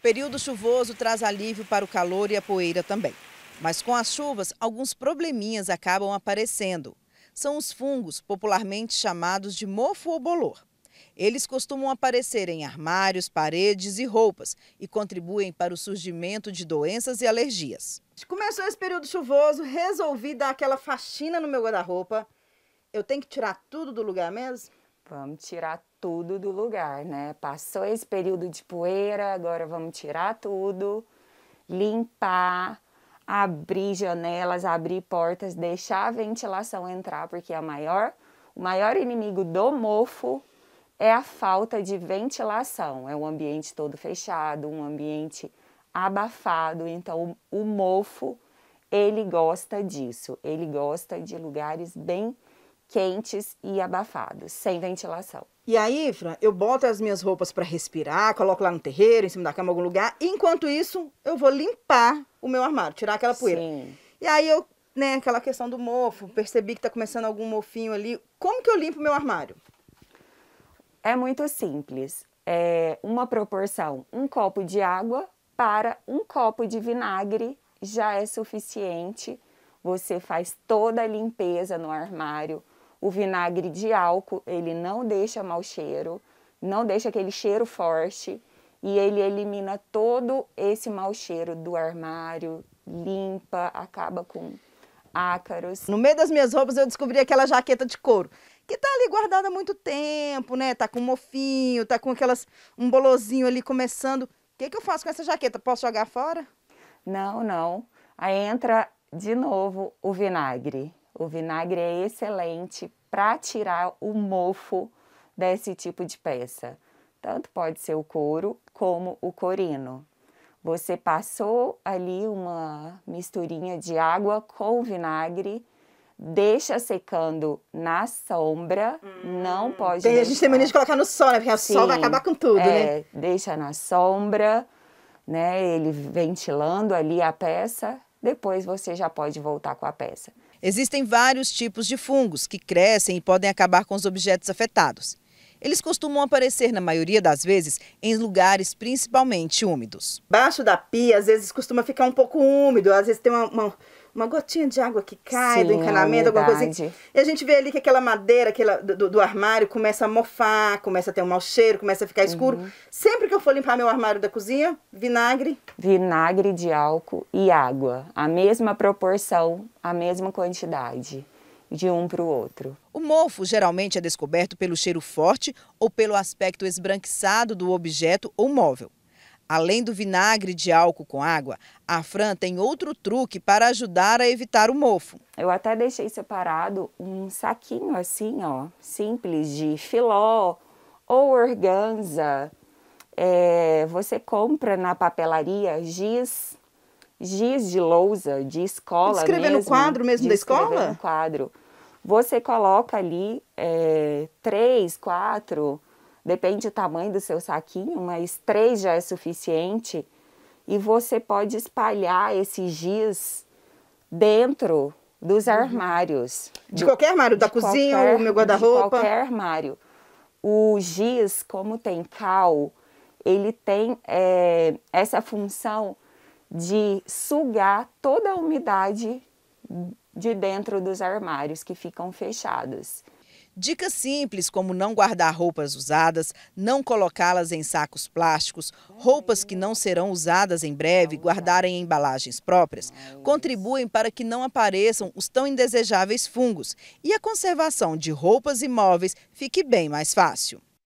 período chuvoso traz alívio para o calor e a poeira também. Mas com as chuvas, alguns probleminhas acabam aparecendo. São os fungos, popularmente chamados de mofo ou bolor. Eles costumam aparecer em armários, paredes e roupas e contribuem para o surgimento de doenças e alergias. Começou esse período chuvoso, resolvi dar aquela faxina no meu guarda-roupa. Eu tenho que tirar tudo do lugar mesmo? Vamos tirar tudo do lugar, né? Passou esse período de poeira, agora vamos tirar tudo, limpar, abrir janelas, abrir portas, deixar a ventilação entrar, porque a maior, o maior inimigo do mofo é a falta de ventilação. É um ambiente todo fechado, um ambiente abafado, então o, o mofo ele gosta disso, ele gosta de lugares bem quentes e abafados, sem ventilação. E aí, Fran, eu boto as minhas roupas para respirar, coloco lá no terreiro, em cima da cama, em algum lugar. Enquanto isso, eu vou limpar o meu armário, tirar aquela poeira. Sim. E aí eu, né, aquela questão do mofo, percebi que tá começando algum mofinho ali. Como que eu limpo o meu armário? É muito simples. É uma proporção, um copo de água para um copo de vinagre já é suficiente. Você faz toda a limpeza no armário, o vinagre de álcool, ele não deixa mau cheiro, não deixa aquele cheiro forte e ele elimina todo esse mau cheiro do armário, limpa, acaba com ácaros. No meio das minhas roupas eu descobri aquela jaqueta de couro, que tá ali guardada há muito tempo, né? Tá com mofinho, tá com aquelas um bolozinho ali começando. O que, que eu faço com essa jaqueta? Posso jogar fora? Não, não. Aí entra de novo o vinagre. O vinagre é excelente para tirar o mofo desse tipo de peça. Tanto pode ser o couro como o corino. Você passou ali uma misturinha de água com vinagre, deixa secando na sombra, hum, não pode. Tem, A gente tem mania de colocar no sol, né? Porque o sol vai acabar com tudo, é, né? Deixa na sombra, né? Ele ventilando ali a peça, depois você já pode voltar com a peça. Existem vários tipos de fungos que crescem e podem acabar com os objetos afetados. Eles costumam aparecer, na maioria das vezes, em lugares principalmente úmidos. Baixo da pia, às vezes, costuma ficar um pouco úmido, às vezes tem uma, uma uma gotinha de água que cai Sim, do é encanamento, alguma coisa assim. E a gente vê ali que aquela madeira aquela, do, do, armário começa a mofar, começa a ter um mau cheiro, começa a ficar escuro. Uhum. Sempre que eu for limpar meu armário da cozinha, vinagre. Vinagre de álcool e água. A mesma proporção, a mesma quantidade de um para o outro. O mofo geralmente é descoberto pelo cheiro forte ou pelo aspecto esbranquiçado do objeto ou móvel. Além do vinagre de álcool com água, a Fran tem outro truque para ajudar a evitar o mofo. Eu até deixei separado um saquinho assim, ó, simples de filó ou organza. É, você compra na papelaria giz, giz de lousa, de escola Escrever mesmo, no quadro mesmo da escola? no quadro. Você coloca ali é, três, quatro depende do tamanho do seu saquinho, mas três já é suficiente. E você pode espalhar esse giz dentro dos uhum. armários. De, qualquer armário, da cozinha, qualquer, meu guarda-roupa? De qualquer armário. O giz, como tem cal, ele tem é, essa função de sugar toda a umidade de dentro dos armários que ficam fechados. Dicas simples como não guardar roupas usadas, não colocá-las em sacos plásticos, roupas que não serão usadas em breve, guardarem em embalagens próprias, contribuem para que não apareçam os tão indesejáveis fungos e a conservação de roupas e móveis fique bem mais fácil.